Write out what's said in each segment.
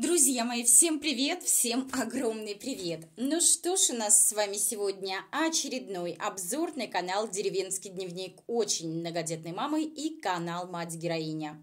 Друзья мои, всем привет, всем огромный привет! Ну что ж, у нас с вами сегодня очередной обзор на канал «Деревенский дневник» очень многодетной мамы и канал «Мать-героиня»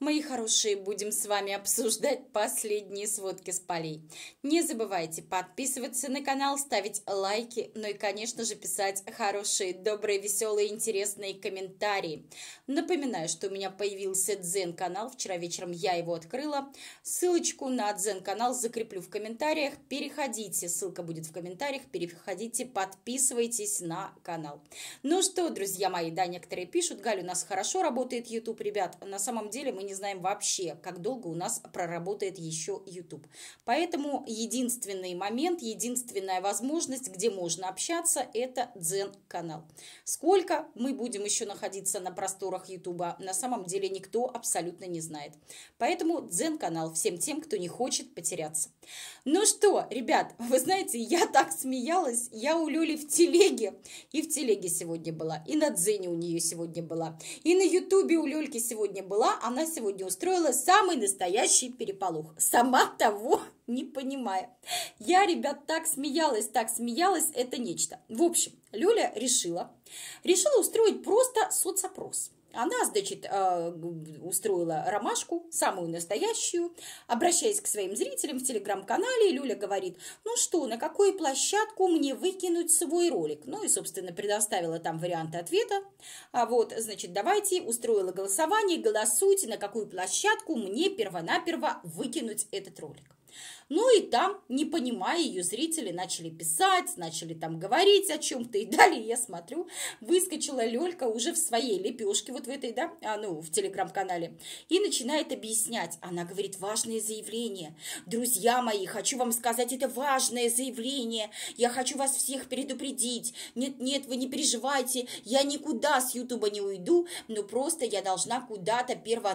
мои хорошие, будем с вами обсуждать последние сводки с полей. Не забывайте подписываться на канал, ставить лайки, ну и, конечно же, писать хорошие, добрые, веселые, интересные комментарии. Напоминаю, что у меня появился дзен-канал, вчера вечером я его открыла. Ссылочку на дзен-канал закреплю в комментариях, переходите, ссылка будет в комментариях, переходите, подписывайтесь на канал. Ну что, друзья мои, да, некоторые пишут, Галя, у нас хорошо работает YouTube, ребят, на самом деле мы не не знаем вообще, как долго у нас проработает еще YouTube. Поэтому единственный момент, единственная возможность, где можно общаться, это Дзен-канал. Сколько мы будем еще находиться на просторах YouTube, на самом деле никто абсолютно не знает. Поэтому Дзен-канал всем тем, кто не хочет потеряться. Ну что, ребят, вы знаете, я так смеялась, я у Люли в телеге, и в телеге сегодня была, и на Дзене у нее сегодня была, и на Ютубе у Лёльки сегодня была, она сегодня сегодня устроила самый настоящий переполох, сама того не понимая. Я, ребят, так смеялась, так смеялась, это нечто. В общем, Люля решила, решила устроить просто соцопрос. Она, значит, э, устроила ромашку, самую настоящую, обращаясь к своим зрителям в телеграм-канале, Люля говорит, ну что, на какую площадку мне выкинуть свой ролик? Ну и, собственно, предоставила там варианты ответа. А вот, значит, давайте, устроила голосование, голосуйте, на какую площадку мне первонаперво выкинуть этот ролик. Ну и там, не понимая ее, зрители начали писать, начали там говорить о чем-то. И далее я смотрю, выскочила Лелька уже в своей лепешке, вот в этой, да, а, ну, в телеграм-канале, и начинает объяснять. Она говорит, важное заявление. Друзья мои, хочу вам сказать, это важное заявление. Я хочу вас всех предупредить. Нет, нет, вы не переживайте, я никуда с Ютуба не уйду, но просто я должна куда-то перво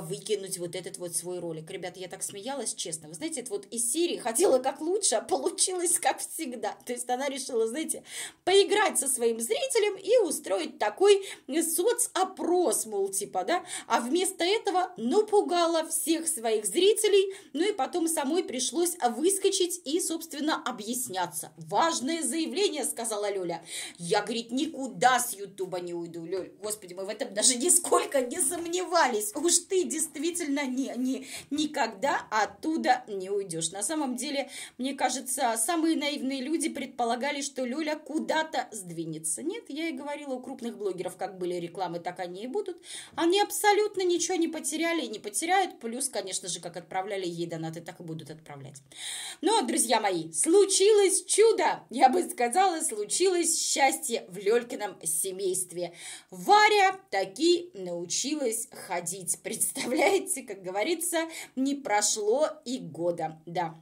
выкинуть вот этот вот свой ролик. Ребята, я так смеялась, честно. Вы знаете, вылетит вот из Сирии, хотела как лучше, а получилось как всегда. То есть она решила, знаете, поиграть со своим зрителем и устроить такой соцопрос, мол, типа, да, а вместо этого напугала всех своих зрителей, ну и потом самой пришлось выскочить и, собственно, объясняться. Важное заявление, сказала Лёля. Я, говорит, никуда с Ютуба не уйду, Лёль. Господи, мы в этом даже нисколько не сомневались. Уж ты действительно не, не, никогда оттуда не не уйдешь. На самом деле, мне кажется, самые наивные люди предполагали, что Люля куда-то сдвинется. Нет, я и говорила, у крупных блогеров как были рекламы, так они и будут. Они абсолютно ничего не потеряли и не потеряют. Плюс, конечно же, как отправляли ей донаты, так и будут отправлять. Но, друзья мои, случилось чудо! Я бы сказала, случилось счастье в Лёлькином семействе. Варя таки научилась ходить. Представляете, как говорится, не прошло и года года, да.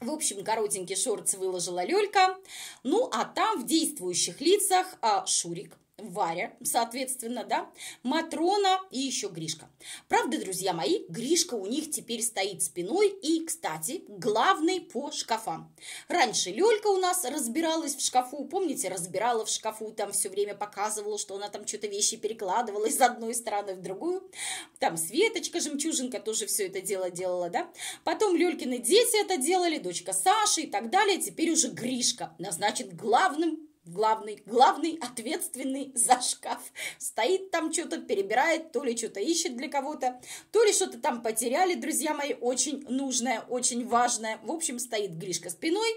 В общем, коротенький шорт выложила Лёлька. Ну, а там в действующих лицах а, Шурик, Варя, соответственно, да, Матрона и еще Гришка. Правда, друзья мои, Гришка у них теперь стоит спиной и, кстати, главный по шкафам. Раньше Лёлька у нас разбиралась в шкафу, помните, разбирала в шкафу, там все время показывала, что она там что-то вещи перекладывала из одной стороны в другую. Там Светочка, Жемчужинка тоже все это дело делала, да. Потом Лёлькины дети это делали, дочка Саши и так далее. Теперь уже Гришка назначен главным главный, главный ответственный за шкаф. Стоит там что-то, перебирает, то ли что-то ищет для кого-то, то ли что-то там потеряли, друзья мои, очень нужное, очень важное. В общем, стоит Гришка спиной.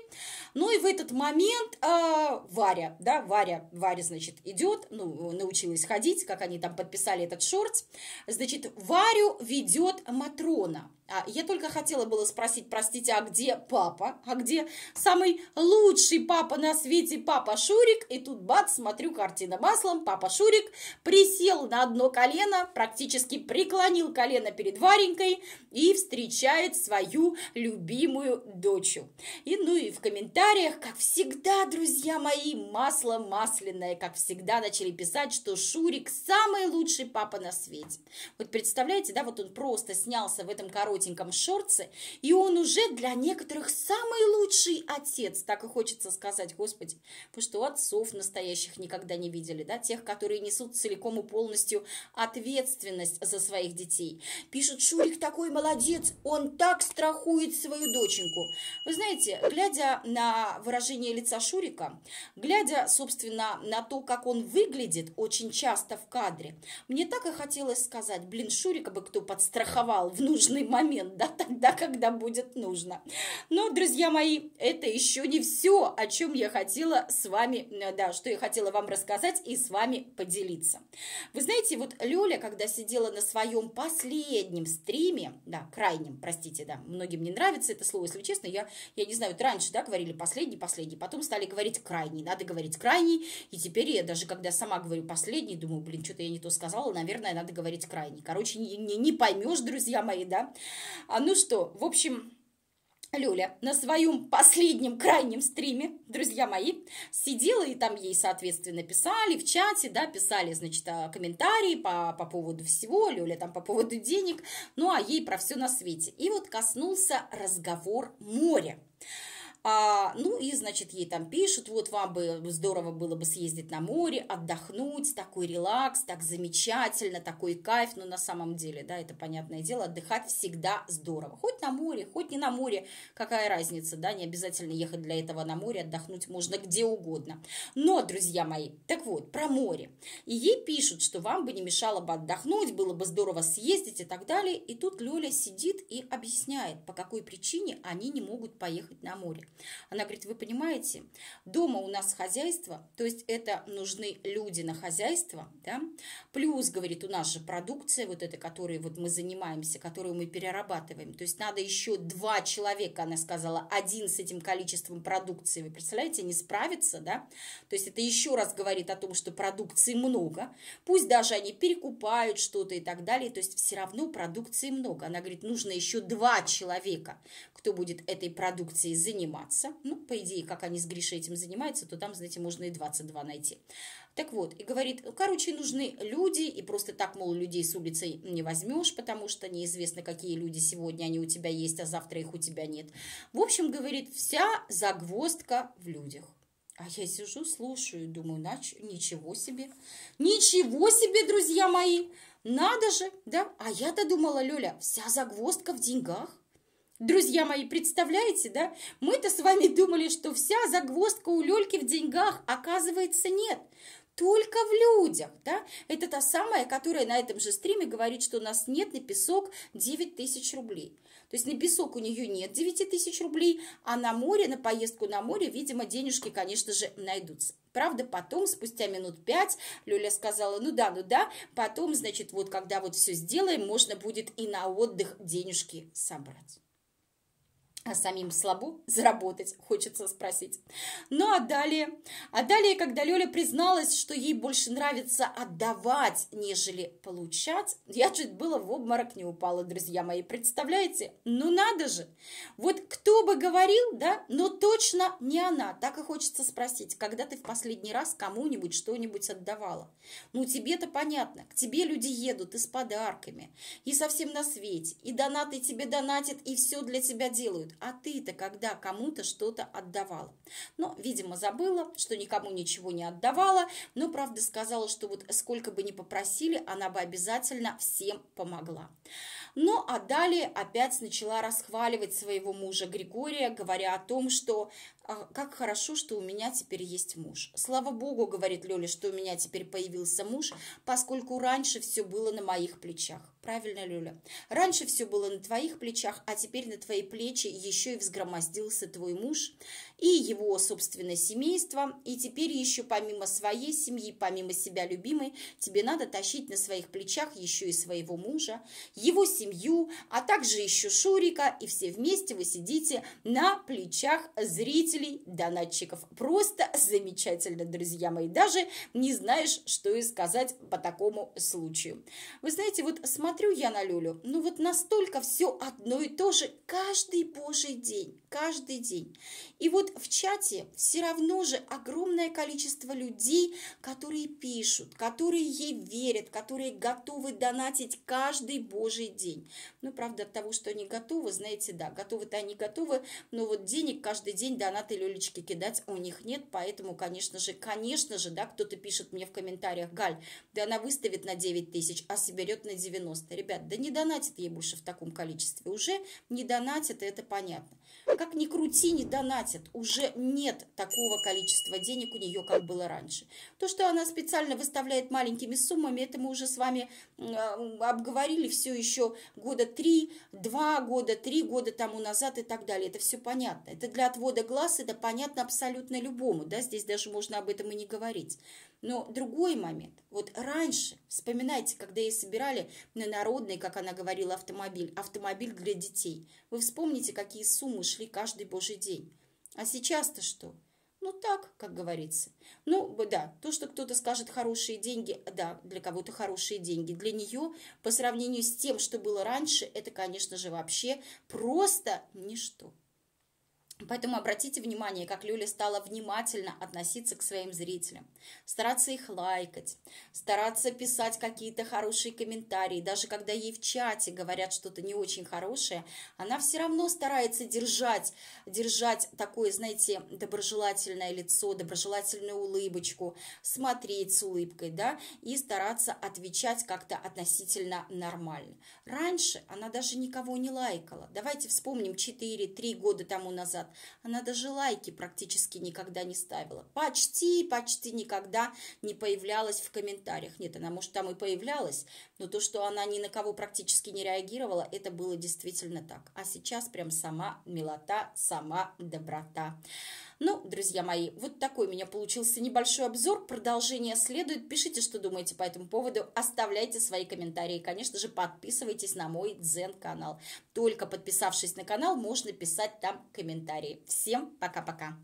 Ну и в этот момент э, Варя, да, Варя, Варя, значит, идет, ну, научилась ходить, как они там подписали этот шорт. Значит, Варю ведет Матрона. А, я только хотела было спросить, простите, а где папа? А где самый лучший папа на свете, папа Шурик? И тут бац, смотрю картина маслом, папа Шурик присел на одно колено, практически преклонил колено перед Варенькой и встречает свою любимую дочу. И ну и в комментариях, как всегда, друзья мои, масло масляное, как всегда начали писать, что Шурик самый лучший папа на свете. Вот представляете, да, вот он просто снялся в этом короче коротеньком шорце, и он уже для некоторых самый лучший отец, так и хочется сказать, Господи, потому что отцов настоящих никогда не видели, да, тех, которые несут целиком и полностью ответственность за своих детей. Пишут, Шурик такой молодец, он так страхует свою доченьку. Вы знаете, глядя на выражение лица Шурика, глядя, собственно, на то, как он выглядит очень часто в кадре, мне так и хотелось сказать, блин, Шурика бы кто подстраховал в нужный момент, момент, да, тогда, когда будет нужно. Но, друзья мои, это еще не все, о чем я хотела с вами, э, да, что я хотела вам рассказать и с вами поделиться. Вы знаете, вот Люля, когда сидела на своем последнем стриме, да, крайнем, простите, да, многим не нравится это слово, если честно, я, я не знаю, вот раньше, да, говорили последний, последний, потом стали говорить крайний, надо говорить крайний, и теперь я даже, когда сама говорю последний, думаю, блин, что-то я не то сказала, наверное, надо говорить крайний. Короче, не, не, не поймешь, друзья мои, да, а, ну что, в общем... Люля на своем последнем крайнем стриме, друзья мои, сидела, и там ей, соответственно, писали в чате, да, писали, значит, а, комментарии по, по поводу всего, Люля там по поводу денег, ну, а ей про все на свете. И вот коснулся разговор моря. А, ну и, значит, ей там пишут, вот вам бы здорово было бы съездить на море, отдохнуть, такой релакс, так замечательно, такой кайф. Но на самом деле, да, это понятное дело, отдыхать всегда здорово. Хоть на море, хоть не на море, какая разница, да, не обязательно ехать для этого на море, отдохнуть можно где угодно. Но, друзья мои, так вот, про море. И ей пишут, что вам бы не мешало бы отдохнуть, было бы здорово съездить и так далее. И тут Лёля сидит и объясняет, по какой причине они не могут поехать на море. Она говорит, вы понимаете, дома у нас хозяйство, то есть это нужны люди на хозяйство, да? плюс, говорит, у нас же продукция вот эта, которой вот мы занимаемся, которую мы перерабатываем, то есть надо еще два человека, она сказала, один с этим количеством продукции, вы представляете, не справится, да, то есть это еще раз говорит о том, что продукции много, пусть даже они перекупают что-то и так далее, то есть все равно продукции много, она говорит, нужно еще два человека, кто будет этой продукцией заниматься. Ну, по идее, как они с Гришей этим занимаются, то там, знаете, можно и 22 найти. Так вот, и говорит, короче, нужны люди, и просто так, мол, людей с улицы не возьмешь, потому что неизвестно, какие люди сегодня они у тебя есть, а завтра их у тебя нет. В общем, говорит, вся загвоздка в людях. А я сижу, слушаю, думаю, нач... ничего себе, ничего себе, друзья мои, надо же, да? А я-то думала, Лёля, вся загвоздка в деньгах. Друзья мои, представляете, да? Мы-то с вами думали, что вся загвоздка у Лёльки в деньгах, оказывается, нет. Только в людях, да? Это та самая, которая на этом же стриме говорит, что у нас нет на песок 9 тысяч рублей. То есть на песок у нее нет 9 тысяч рублей, а на море, на поездку на море, видимо, денежки, конечно же, найдутся. Правда, потом, спустя минут пять, Люля сказала, ну да, ну да, потом, значит, вот когда вот все сделаем, можно будет и на отдых денежки собрать а самим слабу заработать, хочется спросить. Ну а далее? А далее, когда Лёля призналась, что ей больше нравится отдавать, нежели получать, я чуть было в обморок не упала, друзья мои, представляете? Ну надо же! Вот кто бы говорил, да, но точно не она. Так и хочется спросить, когда ты в последний раз кому-нибудь что-нибудь отдавала? Ну тебе-то понятно, к тебе люди едут и с подарками, и совсем на свете, и донаты тебе донатят, и все для тебя делают а ты-то когда кому-то что-то отдавала? Но, видимо, забыла, что никому ничего не отдавала, но, правда, сказала, что вот сколько бы ни попросили, она бы обязательно всем помогла. Ну, а далее опять начала расхваливать своего мужа Григория, говоря о том, что «А как хорошо, что у меня теперь есть муж. Слава богу, говорит Лёля, что у меня теперь появился муж, поскольку раньше все было на моих плечах. Правильно, Лёля? Раньше все было на твоих плечах, а теперь на твои плечи еще и взгромоздился твой муж и его собственное семейство, и теперь еще помимо своей семьи, помимо себя любимой, тебе надо тащить на своих плечах еще и своего мужа, его семью, а также еще Шурика, и все вместе вы сидите на плечах зрителей, донатчиков. Просто замечательно, друзья мои, даже не знаешь, что и сказать по такому случаю. Вы знаете, вот смотрю я на Люлю, ну вот настолько все одно и то же каждый божий день каждый день. И вот в чате все равно же огромное количество людей, которые пишут, которые ей верят, которые готовы донатить каждый божий день. Ну, правда, от того, что они готовы, знаете, да, готовы-то они готовы, но вот денег каждый день донаты Лелечки кидать у них нет, поэтому, конечно же, конечно же, да, кто-то пишет мне в комментариях, Галь, да она выставит на 9 тысяч, а соберет на 90. Ребят, да не донатит ей больше в таком количестве, уже не донатит, это понятно как ни крути, не донатит, уже нет такого количества денег у нее, как было раньше. То, что она специально выставляет маленькими суммами, это мы уже с вами а, обговорили все еще года три, два года, три года тому назад и так далее. Это все понятно. Это для отвода глаз, это понятно абсолютно любому, да, здесь даже можно об этом и не говорить. Но другой момент. Вот раньше, вспоминайте, когда ей собирали на народный, как она говорила, автомобиль, автомобиль для детей. Вы вспомните, какие суммы шли каждый божий день. А сейчас-то что? Ну так, как говорится. Ну, да, то, что кто-то скажет хорошие деньги, да, для кого-то хорошие деньги. Для нее, по сравнению с тем, что было раньше, это, конечно же, вообще просто ничто. Поэтому обратите внимание, как Люля стала внимательно относиться к своим зрителям, стараться их лайкать, стараться писать какие-то хорошие комментарии. Даже когда ей в чате говорят что-то не очень хорошее, она все равно старается держать, держать такое, знаете, доброжелательное лицо, доброжелательную улыбочку, смотреть с улыбкой, да, и стараться отвечать как-то относительно нормально. Раньше она даже никого не лайкала. Давайте вспомним 4-3 года тому назад назад. Она даже лайки практически никогда не ставила. Почти, почти никогда не появлялась в комментариях. Нет, она, может, там и появлялась, но то, что она ни на кого практически не реагировала, это было действительно так. А сейчас прям сама милота, сама доброта. Ну, друзья мои, вот такой у меня получился небольшой обзор. Продолжение следует. Пишите, что думаете по этому поводу. Оставляйте свои комментарии. Конечно же, подписывайтесь на мой Дзен-канал. Только подписавшись на канал, можно писать там комментарии. Всем пока-пока!